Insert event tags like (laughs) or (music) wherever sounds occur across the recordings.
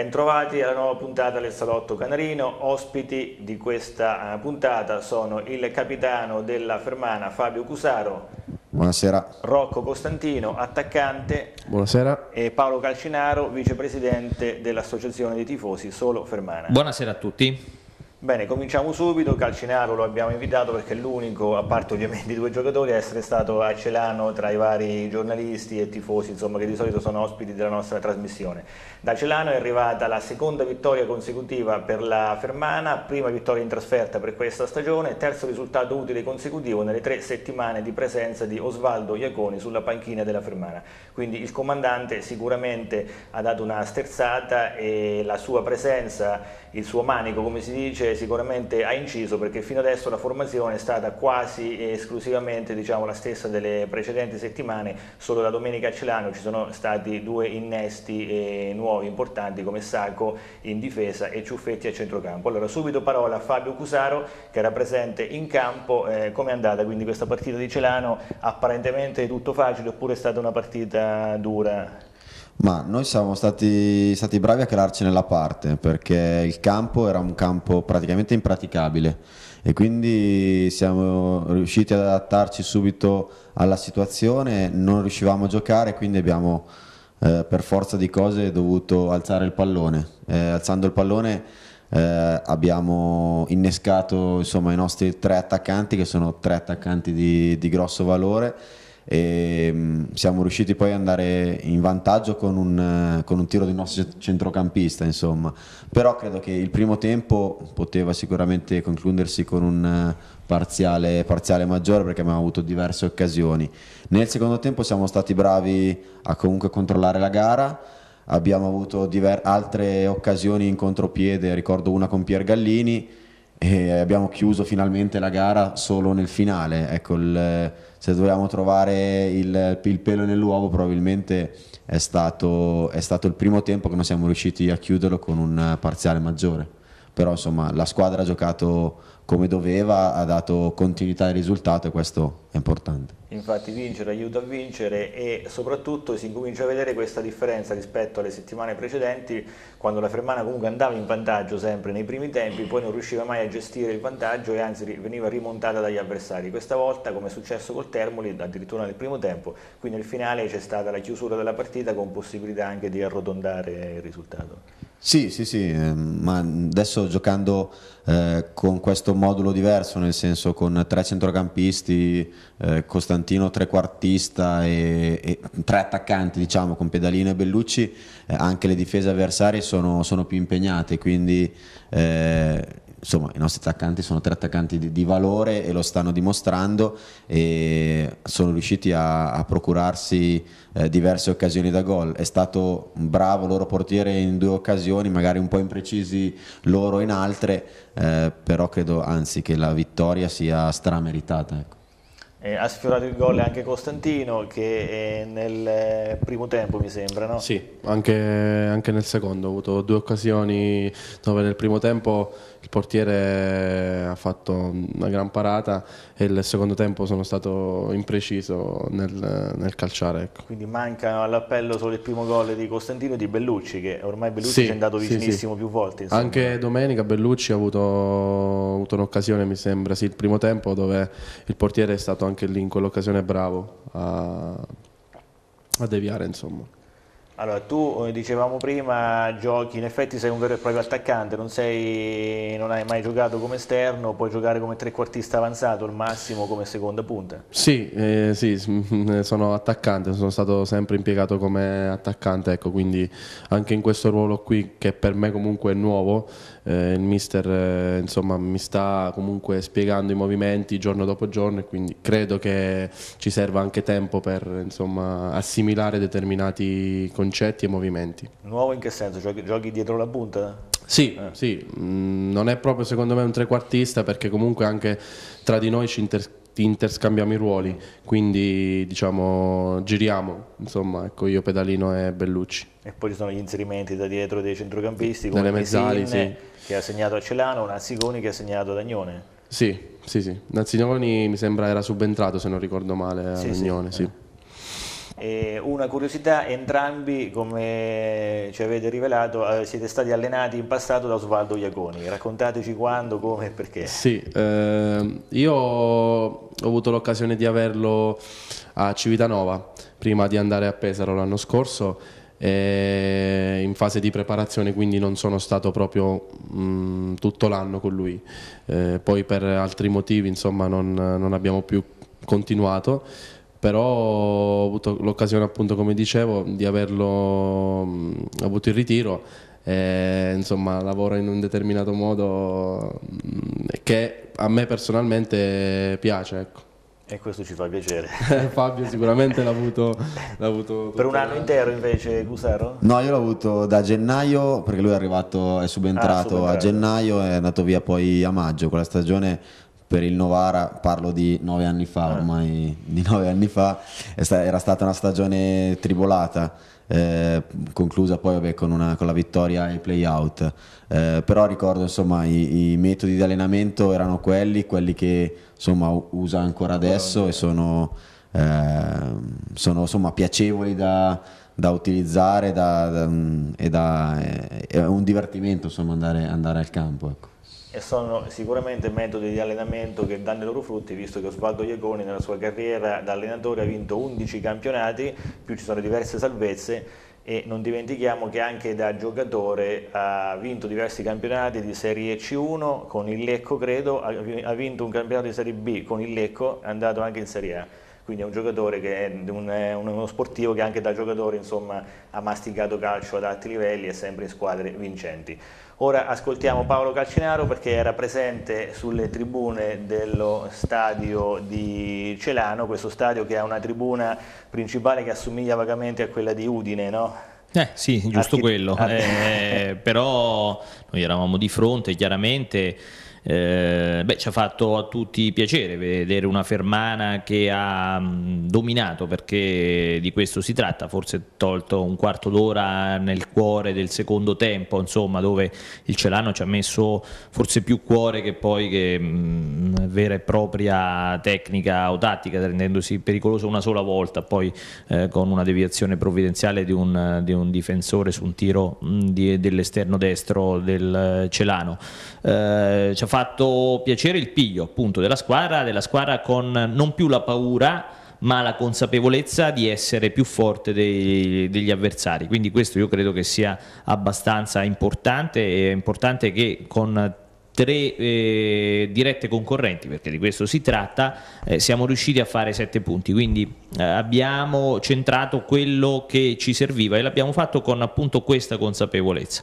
Bentrovati alla nuova puntata del Salotto Canarino. Ospiti di questa eh, puntata sono il capitano della Fermana Fabio Cusaro. Buonasera. Rocco Costantino, attaccante. Buonasera. E Paolo Calcinaro, vicepresidente dell'Associazione dei Tifosi Solo Fermana. Buonasera a tutti. Bene, cominciamo subito, Calcinaro lo abbiamo invitato perché è l'unico, a parte ovviamente i due giocatori, a essere stato a Celano tra i vari giornalisti e tifosi, insomma, che di solito sono ospiti della nostra trasmissione. Da Celano è arrivata la seconda vittoria consecutiva per la Fermana, prima vittoria in trasferta per questa stagione, terzo risultato utile consecutivo nelle tre settimane di presenza di Osvaldo Iaconi sulla panchina della Fermana. Quindi il comandante sicuramente ha dato una sterzata e la sua presenza il suo manico, come si dice, sicuramente ha inciso perché fino adesso la formazione è stata quasi esclusivamente diciamo, la stessa delle precedenti settimane, solo da domenica a Celano ci sono stati due innesti eh, nuovi importanti come Sacco in difesa e Ciuffetti a centrocampo. Allora subito parola a Fabio Cusaro che era presente in campo, eh, come è andata quindi questa partita di Celano? Apparentemente tutto facile oppure è stata una partita dura? Ma noi siamo stati, stati bravi a crearci nella parte perché il campo era un campo praticamente impraticabile e quindi siamo riusciti ad adattarci subito alla situazione, non riuscivamo a giocare quindi abbiamo eh, per forza di cose dovuto alzare il pallone. Eh, alzando il pallone eh, abbiamo innescato insomma, i nostri tre attaccanti che sono tre attaccanti di, di grosso valore e mm, siamo riusciti poi ad andare in vantaggio con un, eh, con un tiro del nostro centrocampista, insomma. Però credo che il primo tempo poteva sicuramente concludersi con un eh, parziale, parziale maggiore perché abbiamo avuto diverse occasioni. Nel secondo tempo siamo stati bravi a comunque controllare la gara abbiamo avuto diver- altre occasioni in contropiede, ricordo una con Pier Gallini e abbiamo chiuso finalmente la gara solo nel finale. Ecco, il, se dovevamo trovare il, il pelo nell'uovo probabilmente è stato, è stato il primo tempo che non siamo riusciti a chiuderlo con un parziale maggiore però insomma la squadra ha giocato come doveva, ha dato continuità al risultato e questo è importante. Infatti vincere aiuta a vincere e soprattutto si incomincia a vedere questa differenza rispetto alle settimane precedenti quando la Fermana comunque andava in vantaggio sempre nei primi tempi, poi non riusciva mai a gestire il vantaggio e anzi veniva rimontata dagli avversari. Questa volta come è successo col Termoli addirittura nel primo tempo, qui nel finale c'è stata la chiusura della partita con possibilità anche di arrotondare il risultato. Sì, sì, sì, ehm, ma adesso giocando eh, con questo modulo diverso, nel senso con tre centrocampisti, eh, Costantino trequartista e, e, tre attaccanti, diciamo, con Pedalino e Bellucci, eh, anche le difese avversarie sono, sono più impegnate, quindi eh, insomma i nostri attaccanti sono tre attaccanti di, di valore e lo stanno dimostrando e sono riusciti a, a procurarsi eh, diverse occasioni da gol. È stato un bravo loro portiere in due occasioni, magari un po' imprecisi loro in altre, eh, però credo anzi che la vittoria sia strameritata. Ecco. Eh, ha sfiorato il gol anche Costantino che eh, nel eh, primo tempo mi sembra, no? Sì, anche, anche nel secondo, ho avuto due occasioni dove nel primo tempo il portiere ha fatto una gran parata e il secondo tempo sono stato impreciso nel, nel calciare. Ecco. Quindi manca all'appello solo il primo gol di Costantino e di Bellucci, che ormai Bellucci sì, è andato vicinissimo sì, sì. più volte. Insomma. Anche domenica Bellucci ha avuto, avuto un'occasione, mi sembra, sì, il primo tempo dove il portiere è stato anche lì in quell'occasione bravo a, a deviare. Insomma. Allora, tu eh, dicevamo prima, giochi, in effetti sei un vero e proprio attaccante, non, sei, non, hai mai giocato come esterno, puoi giocare come trequartista avanzato al massimo come seconda punta. Sì, eh, sì, mm, eh, sono attaccante, sono stato sempre impiegato come attaccante, ecco, quindi anche in questo ruolo qui che per me comunque è nuovo, eh, il mister eh, insomma, mi sta comunque spiegando i movimenti giorno dopo giorno e quindi credo che ci serva anche tempo per insomma, assimilare determinati concetti e movimenti. Nuovo in che senso? Giochi, giochi dietro la punta? Sì, eh. sì. Mm, non è proprio secondo me un trequartista perché comunque anche tra di noi ci, inter interscambiamo i ruoli, quindi diciamo giriamo, insomma, ecco io Pedalino e Bellucci. E poi ci sono gli inserimenti da dietro dei centrocampisti, come Mezzali, sì. che ha segnato a Celano, Nazzigoni che ha segnato ad Agnone. Sì, sì, sì. Nazziconi mi sembra era subentrato, se non ricordo male, sì, ad Agnone, sì. sì. Eh. E eh, una curiosità, entrambi, come ci avete rivelato, eh, siete stati allenati in passato da Osvaldo Iaconi. Raccontateci quando, come e perché. Sì, eh, io ho avuto l'occasione di averlo a Civitanova prima di andare a Pesaro l'anno scorso in fase di preparazione quindi non sono stato proprio mh, mm, tutto l'anno con lui eh, poi per altri motivi insomma non, non abbiamo più continuato però ho avuto l'occasione appunto come dicevo di averlo mh, avuto il ritiro e, insomma lavora in un determinato modo mh, che a me personalmente piace ecco. E questo ci fa piacere. (laughs) Eh, Fabio sicuramente l'ha avuto, avuto Per un anno intero invece Gusero? No, io l'ho avuto da gennaio perché lui è arrivato, è subentrato, ah, subentrato, a gennaio e è andato via poi a maggio. Quella stagione per il Novara, parlo di nove anni fa eh. ormai, di nove anni fa, era stata una stagione tribolata, eh, conclusa poi vabbè, con, una, con, la vittoria ai playout, eh, però ricordo insomma i, i, metodi di allenamento erano quelli, quelli che insomma usa ancora adesso e sono, eh, ehm, sono insomma piacevoli da, da utilizzare da, da, mm, e da, eh, è un divertimento insomma andare, andare al campo. Ecco e sono sicuramente metodi di allenamento che danno i loro frutti visto che Osvaldo Iegoni nella sua carriera da allenatore ha vinto 11 campionati più ci sono diverse salvezze e non dimentichiamo che anche da giocatore ha vinto diversi campionati di Serie C1 con il Lecco credo, ha vinto un campionato di Serie B con il Lecco, è andato anche in Serie A quindi è un giocatore che è un, è uno sportivo che anche da giocatore insomma, ha masticato calcio ad alti livelli e sempre in squadre vincenti. Ora ascoltiamo Paolo Calcinaro perché era presente sulle tribune dello stadio di Celano, questo stadio che ha una tribuna principale che assomiglia vagamente a quella di Udine, no? Eh sì, giusto Archite quello, ah. eh, però noi eravamo di fronte chiaramente eh, beh, ci ha fatto a tutti piacere vedere una Fermana che ha dominato perché di questo si tratta, forse tolto un quarto d'ora nel cuore del secondo tempo, insomma, dove il Celano ci ha messo forse più cuore che poi che mh, vera e propria tecnica o tattica, rendendosi pericoloso una sola volta, poi eh, con una deviazione provvidenziale di un, di un difensore su un tiro dell'esterno destro del Celano. Eh, ci ha fatto fatto piacere il piglio appunto della squadra, della squadra con non più la paura ma la consapevolezza di essere più forte dei, degli avversari. Quindi questo io credo che sia abbastanza importante è importante che con tre eh, dirette concorrenti, perché di questo si tratta, eh, siamo riusciti a fare sette punti, quindi eh, abbiamo centrato quello che ci serviva e l'abbiamo fatto con appunto questa consapevolezza.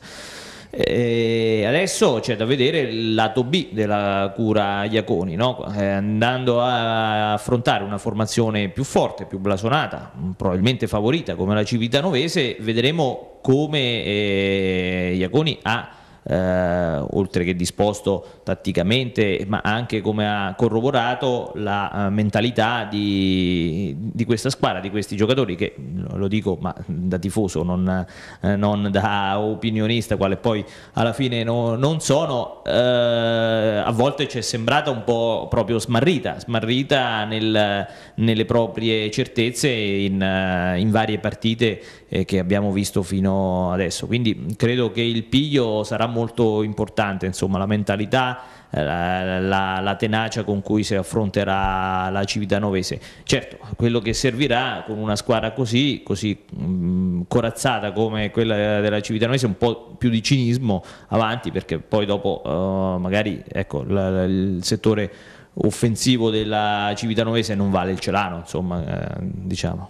E eh, adesso c'è da vedere il lato B della cura Iaconi, no? Eh, andando a affrontare una formazione più forte, più blasonata, probabilmente favorita come la Civittanovese, vedremo come eh, Iaconi ha eh, oltre che disposto tatticamente, ma anche come ha corroborato la uh, mentalità di, di, questa squadra, di questi giocatori che, lo dico ma da tifoso, non, eh, non da opinionista, quale poi alla fine no, non sono, eh, a volte ci è sembrata un po' proprio smarrita, smarrita nel, nelle proprie certezze in, eh, in varie partite eh, che abbiamo visto fino adesso. Quindi credo che il piglio sarà molto molto importante, insomma la mentalità, eh, la, la, la, tenacia con cui si affronterà la Civitanovese. Certo, quello che servirà con una squadra così, così mh, mm, corazzata come quella della Civitanovese, un po' più di cinismo avanti, perché poi dopo uh, magari ecco, la, il settore offensivo della Civitanovese non vale il Celano, insomma, eh, diciamo.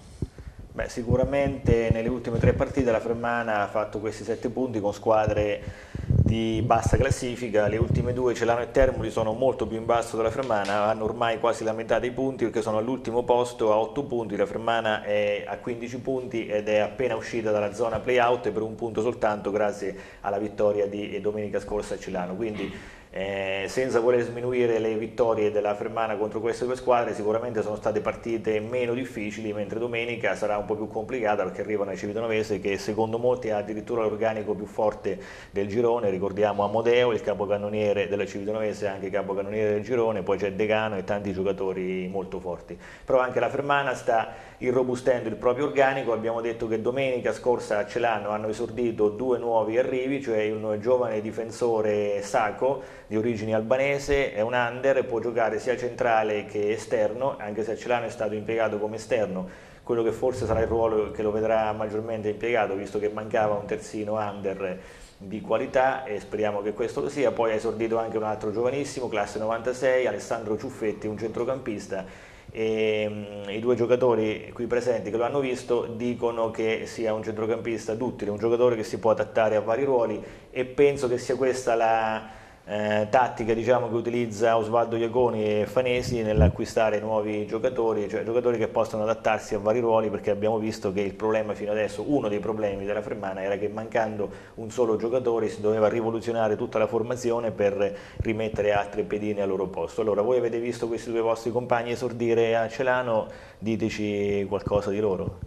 Beh, sicuramente nelle ultime tre partite la Fermana ha fatto questi sette punti con squadre di bassa classifica, le ultime due Celano e Termoli sono molto più in basso della Fermana, hanno ormai quasi la metà dei punti perché sono all'ultimo posto a 8 punti, la Fermana è a 15 punti ed è appena uscita dalla zona play-out per un punto soltanto grazie alla vittoria di domenica scorsa a Celano, quindi eh, senza voler sminuire le vittorie della Fermana contro queste due squadre, sicuramente sono state partite meno difficili, mentre domenica sarà un po' più complicata perché arrivano i Civitanovese che secondo molti ha addirittura l'organico più forte del girone, ricordiamo Amodeo, il capocannoniere della Civitanovese, anche capocannoniere del girone, poi c'è Degano e tanti giocatori molto forti. Però anche la Fermana sta irrobustendo il proprio organico, abbiamo detto che domenica scorsa a Celano hanno esordito due nuovi arrivi, cioè un giovane difensore Sacco di origine albanese, è un under, può giocare sia centrale che esterno, anche se Celano è stato impiegato come esterno, quello che forse sarà il ruolo che lo vedrà maggiormente impiegato, visto che mancava un terzino under di qualità e speriamo che questo lo sia. Poi ha esordito anche un altro giovanissimo, classe 96, Alessandro Ciuffetti, un centrocampista. E, mm, I due giocatori qui presenti che lo hanno visto dicono che sia un centrocampista duttile, un giocatore che si può adattare a vari ruoli e penso che sia questa la, eh, tattica diciamo, che utilizza Osvaldo Iaconi e Fanesi nell'acquistare nuovi giocatori, cioè giocatori che possano adattarsi a vari ruoli perché abbiamo visto che il problema fino adesso, uno dei problemi della Fermana era che mancando un solo giocatore si doveva rivoluzionare tutta la formazione per rimettere altre pedine al loro posto. Allora voi avete visto questi due vostri compagni esordire a Celano, diteci qualcosa di loro.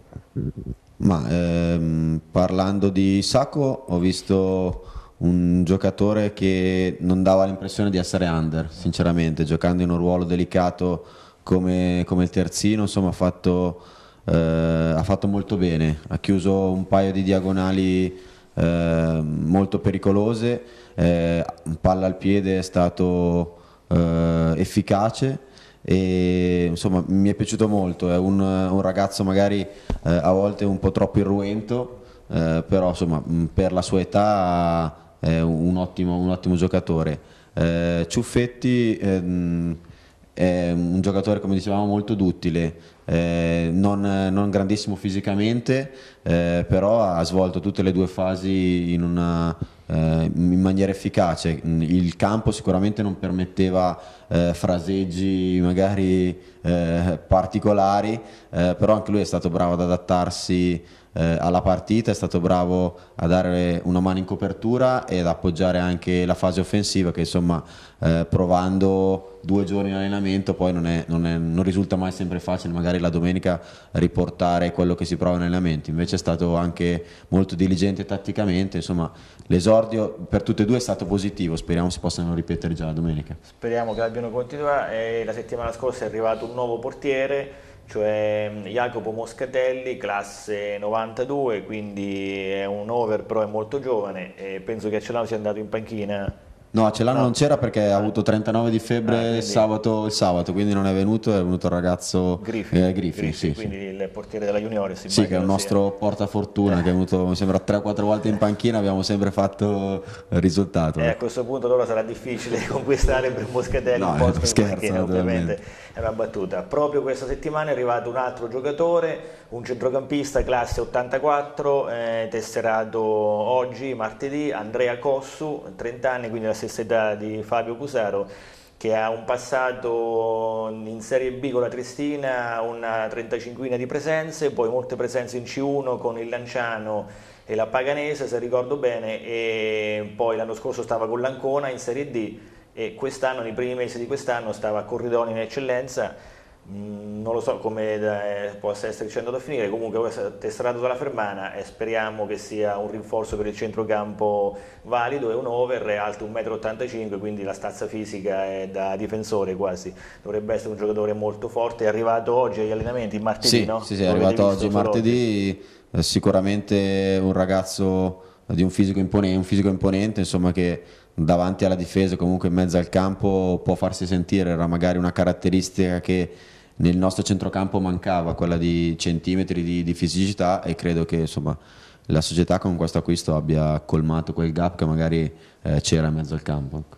Ma ehm, parlando di Sacco ho visto un giocatore che non dava l'impressione di essere under, sinceramente, giocando in un ruolo delicato come, come il terzino, insomma ha fatto, eh, ha fatto, molto bene, ha chiuso un paio di diagonali eh, molto pericolose, eh, palla al piede è stato eh, efficace e insomma mi è piaciuto molto, è un, un ragazzo magari eh, a volte un po' troppo irruento, eh, però insomma per la sua età è un ottimo, un ottimo giocatore. Eh, Ciuffetti ehm, è un giocatore, come dicevamo, molto duttile, eh, non, non, grandissimo fisicamente, eh, però ha svolto tutte le due fasi in, una, eh, in maniera efficace. Il campo sicuramente non permetteva eh, fraseggi magari eh, particolari, però anche lui è stato bravo ad adattarsi eh, alla partita, è stato bravo a dare una mano in copertura e ad appoggiare anche la fase offensiva che insomma eh, provando due giorni in allenamento poi non, è, non, è, non, risulta mai sempre facile magari la domenica riportare quello che si prova in allenamento, invece è stato anche molto diligente tatticamente, insomma l'esordio per tutte e due è stato positivo, speriamo si possano ripetere già la domenica. Speriamo che abbiano continuato, eh, la settimana scorsa è arrivato un nuovo portiere cioè mm, Jacopo Moscatelli, classe 92, quindi è un over però è molto giovane e penso che Acellano sia andato in panchina. No, Acellano no. non c'era perché ha ah. avuto 39 di febbre ah, sabato, il sabato, quindi non è venuto, è venuto il ragazzo Griffin, eh, Griffin, Griffin sì, quindi sì. il portiere della Juniore. Sì, che è un nostro portafortuna, che è venuto mi sembra 3-4 volte in panchina, abbiamo sempre fatto il risultato. E eh, a ecco. questo punto allora sarà difficile (laughs) conquistare per Moscatelli no, un posto scherzo, in panchina, ovviamente. ovviamente è una battuta. Proprio questa settimana è arrivato un altro giocatore, un centrocampista classe 84, eh, tesserato oggi, martedì, Andrea Cossu, 30 anni, quindi la stessa età di Fabio Cusaro che ha un passato in Serie B con la Tristina, una 35 di presenze, poi molte presenze in C1 con il Lanciano e la Paganese, se ricordo bene, e poi l'anno scorso stava con l'Ancona in Serie D e quest'anno, nei primi mesi di quest'anno, stava a Corridoni in eccellenza, mm, non lo so come eh, possa essere il centro da finire, comunque è tesserato dalla Fermana e speriamo che sia un rinforzo per il centrocampo valido, è un over, è alto 1,85 m, quindi la stazza fisica è da difensore quasi, dovrebbe essere un giocatore molto forte, è arrivato oggi agli allenamenti, martedì sì, no? Sì, sì, è arrivato oggi martedì, eh, sicuramente un ragazzo eh, di un fisico, impone, un fisico imponente, insomma, che davanti alla difesa, comunque in mezzo al campo, può farsi sentire. Era magari una caratteristica che nel nostro centrocampo mancava, quella di centimetri di, di fisicità e credo che insomma, la società con questo acquisto abbia colmato quel gap che magari eh, c'era in mezzo al campo. Ecco.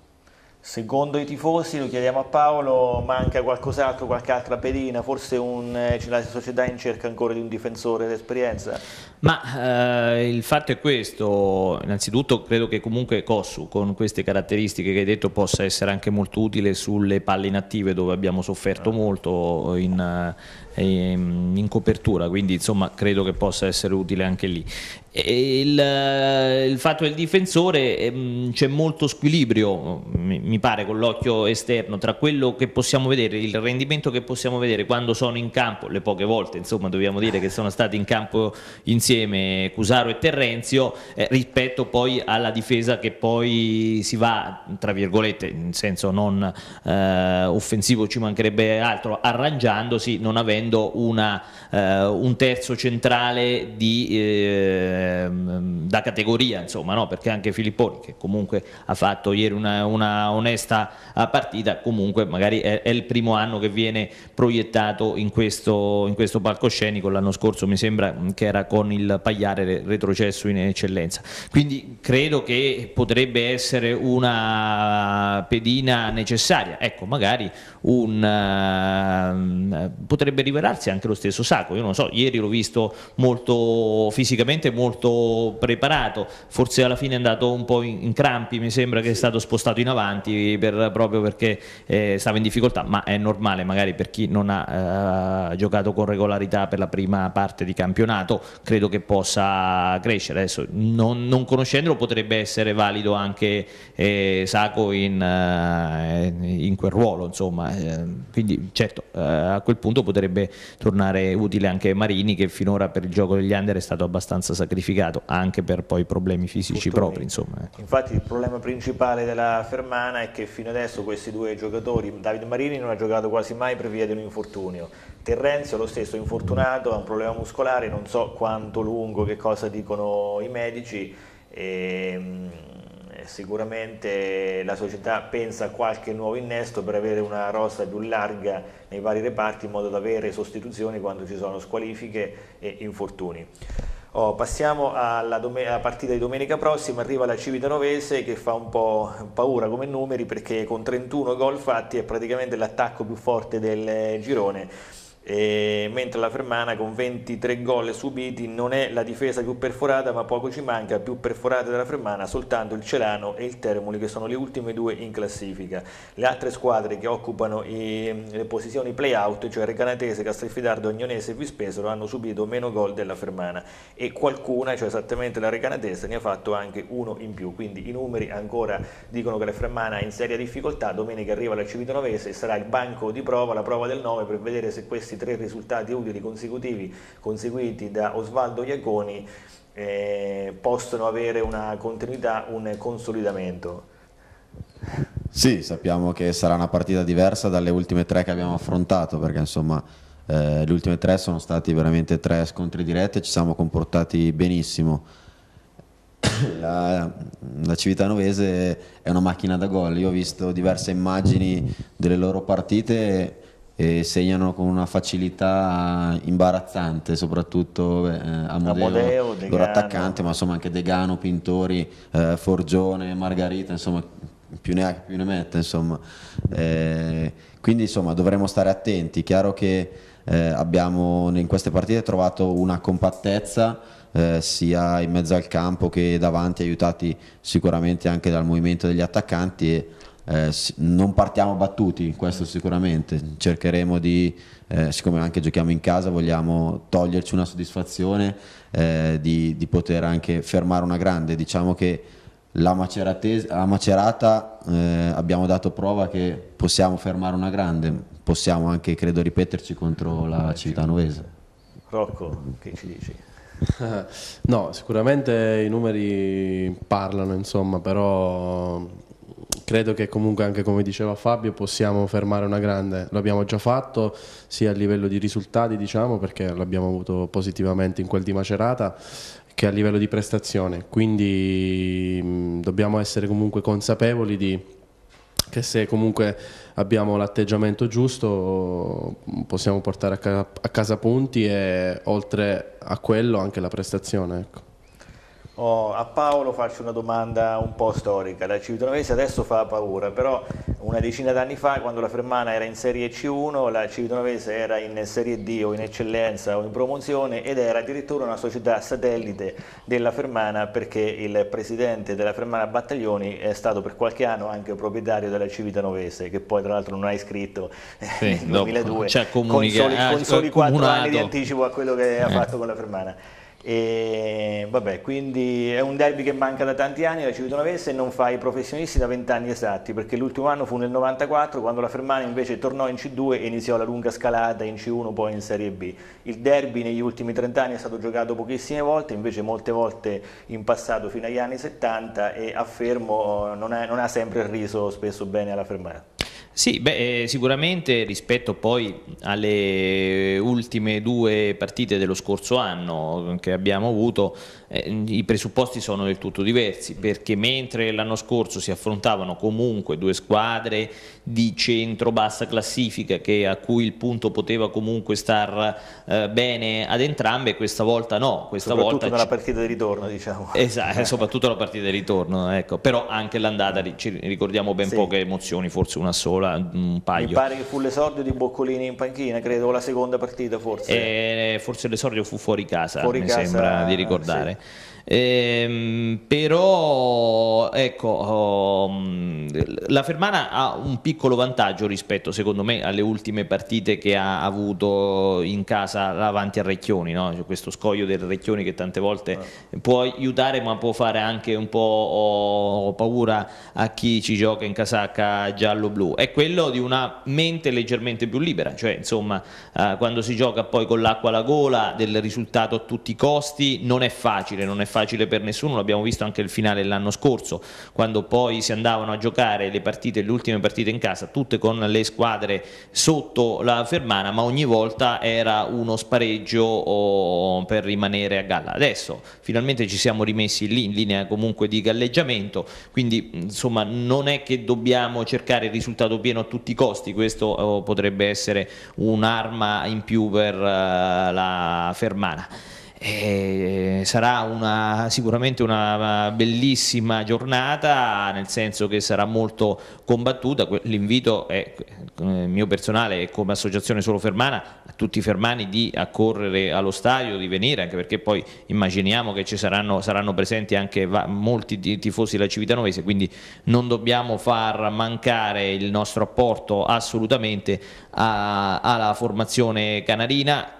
Secondo i tifosi, lo chiediamo a Paolo, manca qualcos'altro, qualche altra pedina, forse un, eh, la società in cerca ancora di un difensore d'esperienza? Ma eh, il fatto è questo, innanzitutto credo che comunque Cossu con queste caratteristiche che hai detto possa essere anche molto utile sulle palle inattive dove abbiamo sofferto ah. molto in, eh, in, in copertura, quindi insomma credo che possa essere utile anche lì. Il, eh, il fatto del difensore ehm, c'è molto squilibrio, mi, mi pare con l'occhio esterno tra quello che possiamo vedere, il rendimento che possiamo vedere quando sono in campo, le poche volte insomma dobbiamo dire che sono stati in campo insieme Cusaro e Terrenzio eh, rispetto poi alla difesa che poi si va tra virgolette in senso non eh, offensivo ci mancherebbe altro arrangiandosi non avendo una, eh, un terzo centrale di, ehm, da categoria insomma no? perché anche Filipponi che comunque ha fatto ieri una, una, una onesta partita, comunque magari è, è, il primo anno che viene proiettato in questo, in questo palcoscenico, l'anno scorso mi sembra mm, che era con il Pagliare retrocesso in eccellenza. Quindi credo che potrebbe essere una pedina necessaria, ecco magari un, uh, potrebbe rivelarsi anche lo stesso Sacco, io non so, ieri l'ho visto molto fisicamente molto preparato, forse alla fine è andato un po' in, in crampi, mi sembra che è stato spostato in avanti avanti per, proprio perché eh, stava in difficoltà, ma è normale magari per chi non ha eh, giocato con regolarità per la prima parte di campionato, credo che possa crescere. Adesso non, non conoscendolo potrebbe essere valido anche eh, Saco in, eh, in, quel ruolo, insomma. Eh, quindi certo eh, a quel punto potrebbe tornare utile anche Marini che finora per il gioco degli under è stato abbastanza sacrificato anche per poi problemi fisici Purtroppo. propri. Insomma. Infatti il problema principale della Fermana è che fino adesso questi due giocatori, Davide Marini non ha giocato quasi mai per via di un infortunio, Terrenzio lo stesso infortunato, ha un problema muscolare, non so quanto lungo, che cosa dicono i medici, ehm, e, sicuramente la società pensa a qualche nuovo innesto per avere una rosa più larga nei vari reparti in modo da avere sostituzioni quando ci sono squalifiche e infortuni. Oh, passiamo alla, alla, partita di domenica prossima, arriva la Civitanovese che fa un po' paura come numeri perché con 31 gol fatti è praticamente l'attacco più forte del eh, girone e mentre la Fermana con 23 gol subiti non è la difesa più perforata ma poco ci manca, più perforata della Fermana soltanto il Celano e il Termoli che sono le ultime due in classifica le altre squadre che occupano i, le posizioni playout cioè Recanatese, Castelfidardo, Agnonese e Vispesero hanno subito meno gol della Fermana e qualcuna, cioè esattamente la Recanatese ne ha fatto anche uno in più quindi i numeri ancora dicono che la Fermana è in seria difficoltà, domenica arriva la Civitanovese e sarà il banco di prova, la prova del 9 per vedere se questi questi tre risultati utili consecutivi conseguiti da Osvaldo Iaconi eh, possono avere una continuità, un consolidamento. Sì, sappiamo che sarà una partita diversa dalle ultime tre che abbiamo affrontato, perché insomma eh, le ultime tre sono stati veramente tre scontri diretti e ci siamo comportati benissimo. (coughs) La, la Civitanovese è una macchina da gol, io ho visto diverse immagini delle loro partite e segnano con una facilità imbarazzante, soprattutto eh, Modeo, Amodeo loro attaccante, ma insomma anche Degano, Pintori, eh, Forgione, Margarita, insomma più ne più ne mette, insomma. Eh, quindi insomma dovremo stare attenti, chiaro che eh, abbiamo in queste partite trovato una compattezza eh, sia in mezzo al campo che davanti, aiutati sicuramente anche dal movimento degli attaccanti e eh, non partiamo battuti, questo sicuramente, cercheremo di, eh, siccome anche giochiamo in casa, vogliamo toglierci una soddisfazione eh, di, di, poter anche fermare una grande, diciamo che la, la macerata eh, abbiamo dato prova che possiamo fermare una grande, possiamo anche credo ripeterci contro la città Civittanovese. Rocco, che ci dici? (laughs) no, sicuramente i numeri parlano, insomma, però credo che comunque anche come diceva Fabio possiamo fermare una grande, l'abbiamo già fatto sia a livello di risultati diciamo perché l'abbiamo avuto positivamente in quel di Macerata che a livello di prestazione, quindi mh, mm, dobbiamo essere comunque consapevoli di che se comunque abbiamo l'atteggiamento giusto possiamo portare a, ca a casa punti e oltre a quello anche la prestazione. Ecco. Oh, a Paolo faccio una domanda un po' storica, la Civitonovese adesso fa paura, però una decina d'anni fa quando la Fermana era in Serie C1, la Civitonovese era in Serie D o in eccellenza o in promozione ed era addirittura una società satellite della Fermana perché il presidente della Fermana Battaglioni è stato per qualche anno anche proprietario della Civitonovese che poi tra l'altro non ha iscritto (laughs) sì, nel 2002, dopo, cioè, con soli, con eh, soli 4 anni di anticipo a quello che eh. ha fatto con la Fermana. E vabbè, quindi è un derby che manca da tanti anni, la Civitonovese non fa i professionisti da vent'anni esatti, perché l'ultimo anno fu nel 94, quando la Fermana invece tornò in C2 e iniziò la lunga scalata in C1 poi in Serie B. Il derby negli ultimi trent'anni è stato giocato pochissime volte, invece molte volte in passato fino agli anni 70 e affermo non, è, non ha sempre riso spesso bene alla Fermana. Sì, beh, eh, sicuramente rispetto poi alle ultime due partite dello scorso anno che abbiamo avuto, eh, i presupposti sono del tutto diversi, perché mentre l'anno scorso si affrontavano comunque due squadre di centro-bassa classifica che, a cui il punto poteva comunque star eh, bene ad entrambe, questa volta no. Questa soprattutto volta nella partita di ritorno, diciamo. Esatto, soprattutto la partita di ritorno, ecco. però anche l'andata ci ricordiamo ben sì. poche emozioni, forse una sola la, un paio. Mi pare che fu l'esordio di Boccolini in panchina, credo, la seconda partita forse. E eh, forse l'esordio fu fuori casa, fuori mi casa, sembra di ricordare. Sì. Ehm, però ecco, oh, la Fermana ha un piccolo vantaggio rispetto, secondo me, alle ultime partite che ha avuto in casa davanti a Recchioni, no? cioè, questo scoglio del Recchioni che tante volte eh. può aiutare ma può fare anche un po' oh, paura a chi ci gioca in casacca giallo-blu, è quello di una mente leggermente più libera, cioè insomma eh, quando si gioca poi con l'acqua alla gola del risultato a tutti i costi non è facile, non è facile facile per nessuno, l'abbiamo visto anche il finale dell'anno scorso, quando poi si andavano a giocare le partite, le ultime partite in casa, tutte con le squadre sotto la fermana, ma ogni volta era uno spareggio per rimanere a galla. Adesso finalmente ci siamo rimessi lì in linea comunque di galleggiamento, quindi insomma non è che dobbiamo cercare il risultato pieno a tutti i costi, questo eh, potrebbe essere un'arma in più per eh, la fermana. Eh, sarà una, sicuramente una bellissima giornata, nel senso che sarà molto combattuta. L'invito è eh, mio personale e come associazione Solo Fermana a tutti i fermani di accorrere allo stadio, di venire, anche perché poi immaginiamo che ci saranno, saranno presenti anche molti tifosi della Civitanovese, quindi non dobbiamo far mancare il nostro apporto assolutamente alla formazione canarina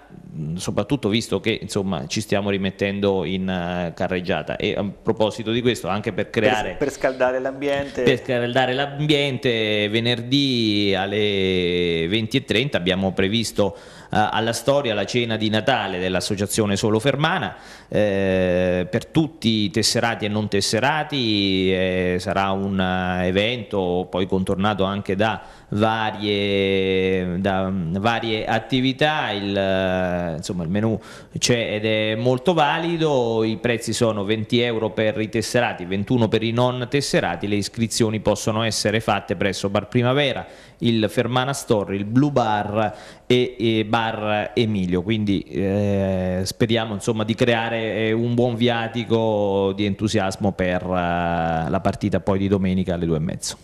soprattutto visto che insomma, ci stiamo rimettendo in eh, carreggiata e a proposito di questo anche per creare per, per scaldare l'ambiente per scaldare l'ambiente venerdì alle 20.30 abbiamo previsto eh, alla storia la cena di Natale dell'associazione Solo Fermana, eh, per tutti tesserati e non tesserati, eh, sarà un eh, evento poi contornato anche da varie, da, mm, varie attività, il, eh, insomma il menù c'è ed è molto valido, i prezzi sono 20 euro per i tesserati, 21 per i non tesserati, le iscrizioni possono essere fatte presso Bar Primavera il Fermana Store, il Blue Bar e, e Bar Emilio, quindi eh, speriamo insomma, di creare eh, un buon viatico di entusiasmo per uh, la partita poi di domenica alle due e mezzo.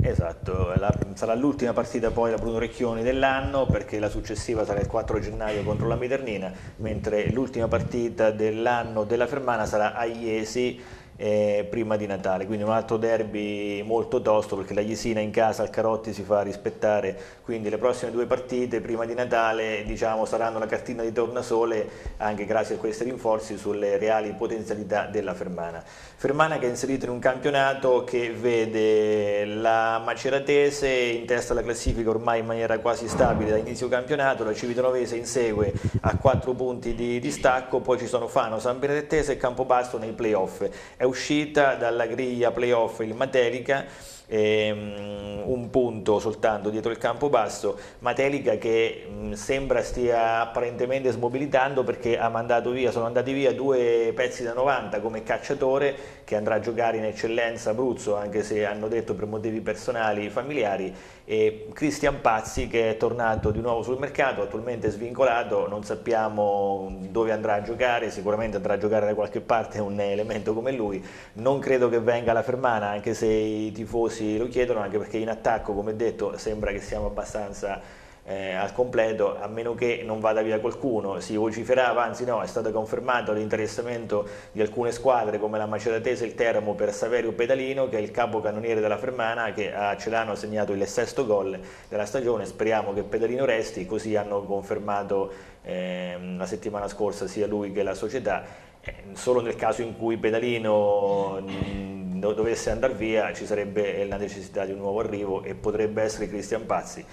Esatto, la, sarà l'ultima partita poi la Bruno Recchioni dell'anno perché la successiva sarà il 4 gennaio contro la Midernina, mentre l'ultima partita dell'anno della Fermana sarà a Iesi eh, prima di Natale, quindi un altro derby molto tosto perché la Jesina in casa al Carotti si fa rispettare, quindi le prossime due partite prima di Natale diciamo, saranno la cartina di tornasole anche grazie a questi rinforzi sulle reali potenzialità della Fermana. Fermana che è inserita in un campionato che vede la Maceratese in testa alla classifica ormai in maniera quasi stabile da inizio campionato, la Civitanovese insegue a 4 punti di distacco, poi ci sono Fano, San Benedettese e Campobasto nei playoff. È uscita dalla griglia playoff il Materica ehm, un punto soltanto dietro il campo basso, Matelica che mh, mm, sembra stia apparentemente smobilitando perché ha mandato via, sono andati via due pezzi da 90 come cacciatore che andrà a giocare in eccellenza Abruzzo anche se hanno detto per motivi personali e familiari e Cristian Pazzi che è tornato di nuovo sul mercato, attualmente svincolato, non sappiamo dove andrà a giocare, sicuramente andrà a giocare da qualche parte un elemento come lui, non credo che venga la Fermana anche se i tifosi si lo chiedono anche perché in attacco, come detto, sembra che siamo abbastanza eh, al completo, a meno che non vada via qualcuno. Si vociferava, anzi no, è stato confermato l'interessamento di alcune squadre come la Maceratese e il Teramo per Saverio Pedalino, che è il capo cannoniere della Fermana, che a Celano ha segnato il sesto gol della stagione. Speriamo che Pedalino resti, così hanno confermato eh, la settimana scorsa sia lui che la società eh, solo nel caso in cui Pedalino mm, dovesse andare via ci sarebbe eh, la necessità di un nuovo arrivo e potrebbe essere Cristian Pazzi.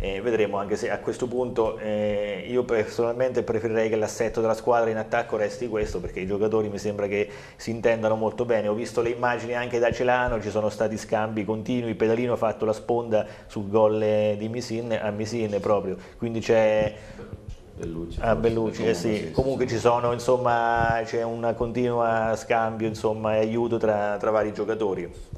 Eh, vedremo anche se a questo punto eh, io personalmente preferirei che l'assetto della squadra in attacco resti questo perché i giocatori mi sembra che si intendano molto bene ho visto le immagini anche da Celano ci sono stati scambi continui Pedalino ha fatto la sponda sul gol eh, di Misin a Misin proprio quindi c'è Bellucci. Ah, Bellucci eh, sì. sì. Comunque sì. ci sono, insomma, c'è un continuo scambio e aiuto tra, tra vari giocatori.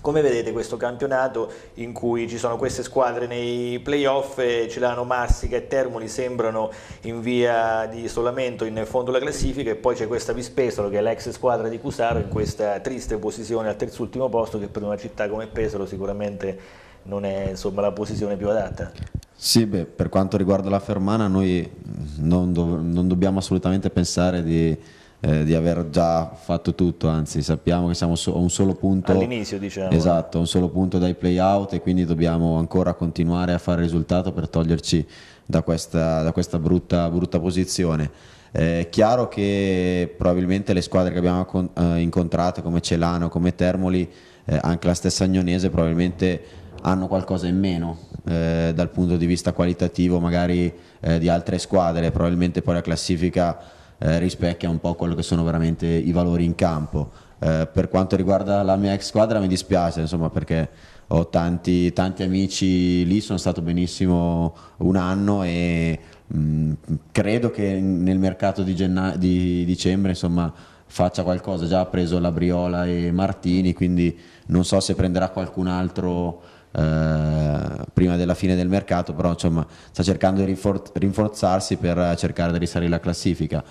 Come vedete questo campionato in cui ci sono queste squadre nei playoff, eh, Celano, Marsica e Termoli sembrano in via di isolamento in fondo alla classifica e poi c'è questa Vispesaro che è l'ex squadra di Cusaro in questa triste posizione al terzultimo posto che per una città come Pesaro sicuramente non è insomma, la posizione più adatta. Sì, beh, per quanto riguarda la Fermana noi non, do non dobbiamo assolutamente pensare di, eh, di, aver già fatto tutto, anzi sappiamo che siamo so a un solo punto all'inizio diciamo. Esatto, un solo punto dai playout e quindi dobbiamo ancora continuare a fare risultato per toglierci da questa, da questa brutta, brutta, posizione. è chiaro che probabilmente le squadre che abbiamo eh, incontrato come Celano, come Termoli, eh, anche la stessa Agnonese probabilmente hanno qualcosa in meno eh, dal punto di vista qualitativo magari eh, di altre squadre, probabilmente poi la classifica eh, rispecchia un po' quello che sono veramente i valori in campo. Eh, per quanto riguarda la mia ex squadra mi dispiace insomma perché ho tanti, tanti amici lì, sono stato benissimo un anno e mh, mm, credo che nel mercato di, genna- di dicembre insomma faccia qualcosa, già ha preso la Briola e Martini quindi non so se prenderà qualcun altro eh, prima della fine del mercato, però insomma, sta cercando di rinforzarsi per cercare di risalire la classifica.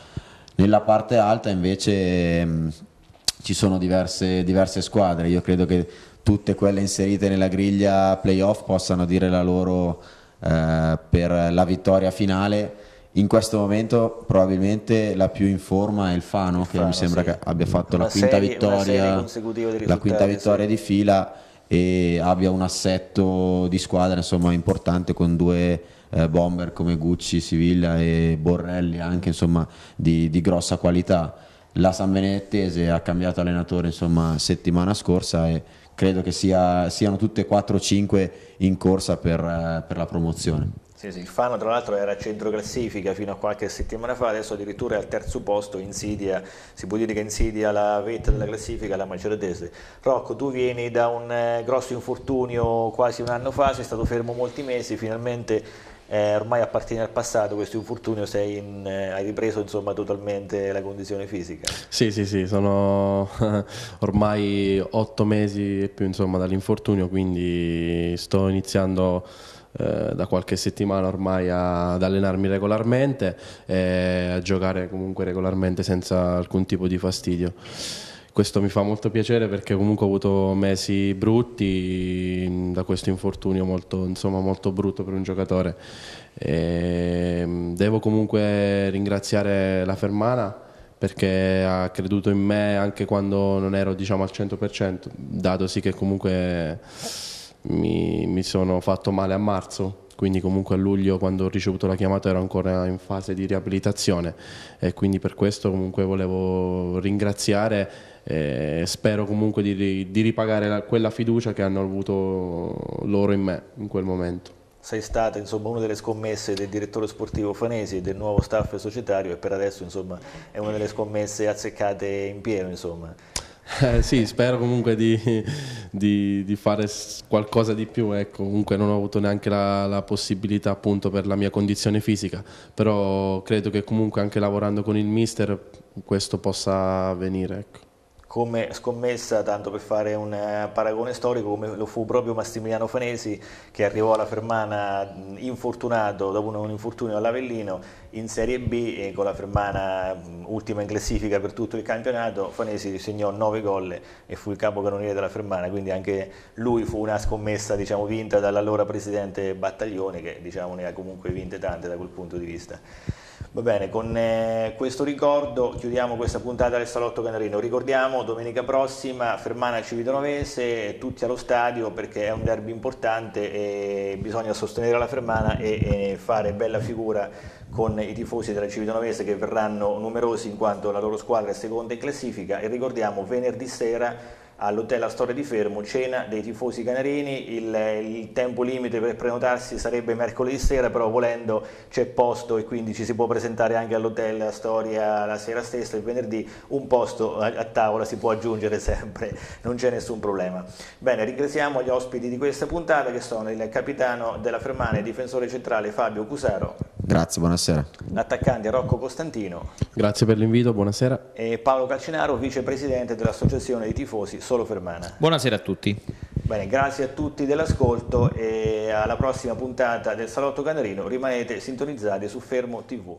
Nella parte alta invece mh, mm, ci sono diverse, diverse squadre, io credo che tutte quelle inserite nella griglia playoff possano dire la loro eh, per la vittoria finale. In questo momento probabilmente la più in forma è il Fano, il Fano che mi sembra sì. che abbia fatto la quinta, serie, vittoria, la quinta vittoria, la quinta vittoria di fila e abbia un assetto di squadra insomma, importante con due eh, bomber come Gucci, Siviglia e Borrelli anche insomma, di, di, grossa qualità. La San Benedettese ha cambiato allenatore insomma, settimana scorsa e credo che sia, siano tutte 4-5 in corsa per, eh, per la promozione. Sì, sì, il Fano tra l'altro era centro classifica fino a qualche settimana fa, adesso addirittura è al terzo posto, insidia, si può dire che insidia la vetta della classifica la Maceratese. Rocco, tu vieni da un eh, grosso infortunio quasi un anno fa, sei stato fermo molti mesi, finalmente eh, ormai appartiene al passato questo infortunio, in, eh, hai ripreso insomma, totalmente la condizione fisica? Sì, sì, sì, sono (laughs) ormai otto mesi e più dall'infortunio, quindi sto iniziando eh, da qualche settimana ormai a, ad allenarmi regolarmente e a giocare comunque regolarmente senza alcun tipo di fastidio questo mi fa molto piacere perché comunque ho avuto mesi brutti mm, da questo infortunio molto, insomma, molto brutto per un giocatore. E mm, devo comunque ringraziare la Fermana perché ha creduto in me anche quando non ero diciamo, al 100%, dato sì che comunque mi, mi sono fatto male a marzo quindi comunque a luglio quando ho ricevuto la chiamata ero ancora in fase di riabilitazione e quindi per questo comunque volevo ringraziare e eh, spero comunque di, di ripagare la, quella fiducia che hanno avuto loro in me in quel momento. Sei stata insomma, una delle scommesse del direttore sportivo Fanesi e del nuovo staff societario e per adesso insomma, è una delle scommesse azzeccate in pieno. Insomma. Eh, sì, spero comunque di, di, di, fare qualcosa di più, ecco. comunque non ho avuto neanche la, la, possibilità appunto per la mia condizione fisica, però credo che comunque anche lavorando con il mister questo possa avvenire. Ecco come scommessa, tanto per fare un eh, paragone storico, come lo fu proprio Massimiliano Fanesi che arrivò alla Fermana infortunato dopo un infortunio all'Avellino in Serie B e con la Fermana ultima in classifica per tutto il campionato, Fanesi segnò 9 gol e fu il capocannoniere della Fermana, quindi anche lui fu una scommessa diciamo, vinta dall'allora presidente Battaglione che diciamo, ne ha comunque vinte tante da quel punto di vista. Va bene, con eh, questo ricordo chiudiamo questa puntata del Salotto Canarino. Ricordiamo domenica prossima Fermana Civitanovese, tutti allo stadio perché è un derby importante e bisogna sostenere la Fermana e, e fare bella figura con i tifosi della Civitanovese che verranno numerosi in quanto la loro squadra è seconda in classifica e ricordiamo venerdì sera all'hotel Astoria di Fermo, cena dei tifosi canarini, il, il, tempo limite per prenotarsi sarebbe mercoledì sera, però volendo c'è posto e quindi ci si può presentare anche all'hotel Astoria la sera stessa, il venerdì, un posto a, a tavola si può aggiungere sempre, non c'è nessun problema. Bene, ringraziamo gli ospiti di questa puntata che sono il capitano della Fermana e difensore centrale Fabio Cusaro. Grazie, buonasera. L'attaccante Rocco Costantino. Grazie per l'invito, buonasera. E Paolo Calcinaro, vicepresidente dell'Associazione dei tifosi solo Fermana. Eh. Buonasera a tutti. Bene, grazie a tutti dell'ascolto e alla prossima puntata del Salotto Canarino rimanete sintonizzati su Fermo TV.